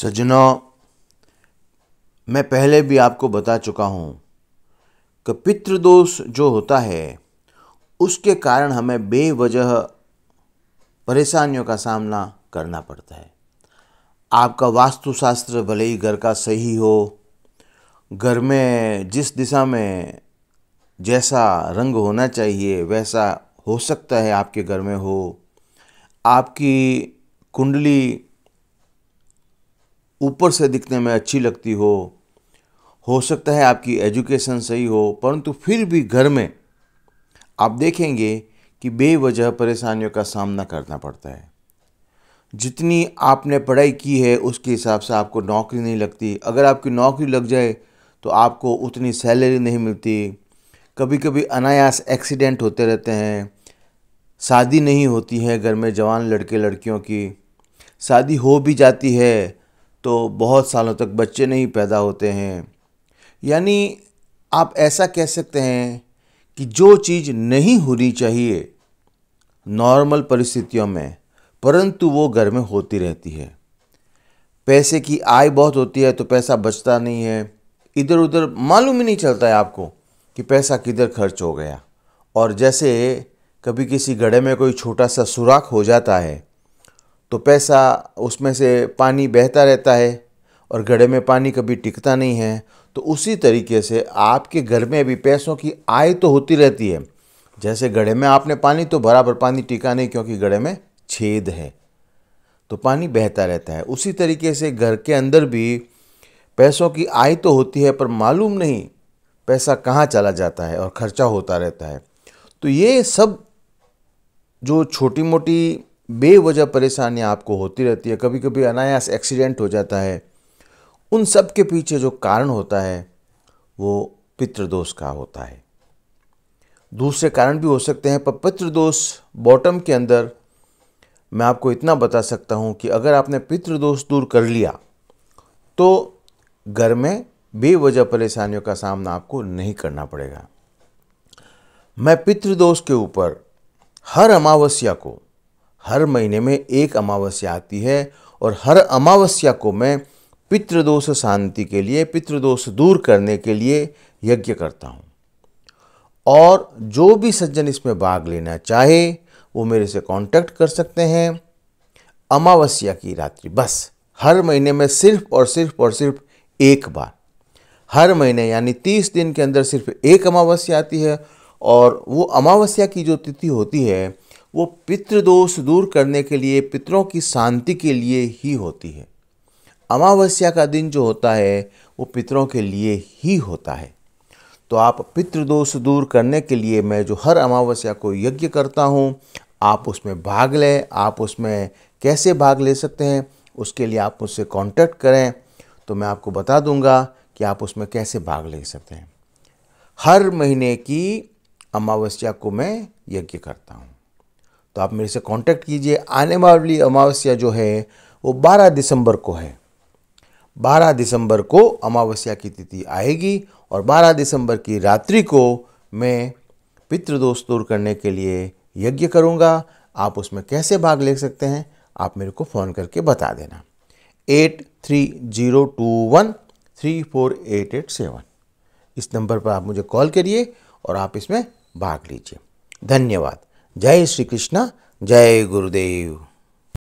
सजनों मैं पहले भी आपको बता चुका हूँ कि पितृदोष जो होता है उसके कारण हमें बेवजह परेशानियों का सामना करना पड़ता है आपका वास्तुशास्त्र भले ही घर का सही हो घर में जिस दिशा में जैसा रंग होना चाहिए वैसा हो सकता है आपके घर में हो आपकी कुंडली ऊपर से दिखने में अच्छी लगती हो हो सकता है आपकी एजुकेशन सही हो परंतु फिर भी घर में आप देखेंगे कि बेवजह परेशानियों का सामना करना पड़ता है जितनी आपने पढ़ाई की है उसके हिसाब से आपको नौकरी नहीं लगती अगर आपकी नौकरी लग जाए तो आपको उतनी सैलरी नहीं मिलती कभी कभी अनायास एक्सीडेंट होते रहते हैं शादी नहीं होती है घर में जवान लड़के लड़कियों की शादी हो भी जाती है तो बहुत सालों तक बच्चे नहीं पैदा होते हैं यानी आप ऐसा कह सकते हैं कि जो चीज़ नहीं होनी चाहिए नॉर्मल परिस्थितियों में परंतु वो घर में होती रहती है पैसे की आय बहुत होती है तो पैसा बचता नहीं है इधर उधर मालूम ही नहीं चलता है आपको कि पैसा किधर खर्च हो गया और जैसे कभी किसी गड्ढे में कोई छोटा सा सुराख हो जाता है तो पैसा उसमें से पानी बहता रहता है और घड़े में पानी कभी टिकता नहीं है तो उसी तरीके से आपके घर में भी पैसों की आय तो होती रहती है जैसे घड़े में आपने पानी तो बराबर पानी टिका नहीं क्योंकि घड़े में छेद है तो पानी बहता रहता है उसी तरीके से घर के अंदर भी पैसों की आय तो होती है पर मालूम नहीं पैसा कहाँ चला जाता है और खर्चा होता रहता है तो ये सब जो छोटी मोटी बेवजह परेशानियाँ आपको होती रहती है कभी कभी अनायास एक्सीडेंट हो जाता है उन सब के पीछे जो कारण होता है वो पितृदोष का होता है दूसरे कारण भी हो सकते हैं पर पितृदोष बॉटम के अंदर मैं आपको इतना बता सकता हूँ कि अगर आपने पितृदोष दूर कर लिया तो घर में बेवजह परेशानियों का सामना आपको नहीं करना पड़ेगा मैं पितृदोष के ऊपर हर अमावस्या को हर महीने में एक अमावस्या आती है और हर अमावस्या को मैं पितृदोष शांति के लिए पितृदोष दूर करने के लिए यज्ञ करता हूँ और जो भी सज्जन इसमें भाग लेना चाहे वो मेरे से कांटेक्ट कर सकते हैं अमावस्या की रात्रि बस हर महीने में सिर्फ और सिर्फ और सिर्फ एक बार हर महीने यानी तीस दिन के अंदर सिर्फ एक अमावस्या आती है और वो अमावस्या की जो तिथि होती है वो पितृदोष दूर करने के लिए पितरों की शांति के लिए ही होती है अमावस्या का दिन जो होता है वो पितरों के लिए ही होता है तो आप पितृदोष दूर करने के लिए मैं जो हर अमावस्या को यज्ञ करता हूँ आप उसमें भाग लें आप उसमें कैसे भाग ले सकते हैं उसके लिए आप मुझसे कांटेक्ट करें तो मैं आपको बता दूंगा कि आप उसमें कैसे भाग ले सकते हैं हर महीने की अमावस्या को मैं यज्ञ करता हूँ तो आप मेरे से कांटेक्ट कीजिए आने वाली अमावस्या जो है वो 12 दिसंबर को है 12 दिसंबर को अमावस्या की तिथि आएगी और 12 दिसंबर की रात्रि को मैं पितृदोष दूर करने के लिए यज्ञ करूँगा आप उसमें कैसे भाग ले सकते हैं आप मेरे को फ़ोन करके बता देना eight three zero two one three four eight eight seven इस नंबर पर आप मुझे कॉल करिए और आप इसमें भाग लीजिए धन्यवाद जय श्री कृष्ण जय गुरुदेव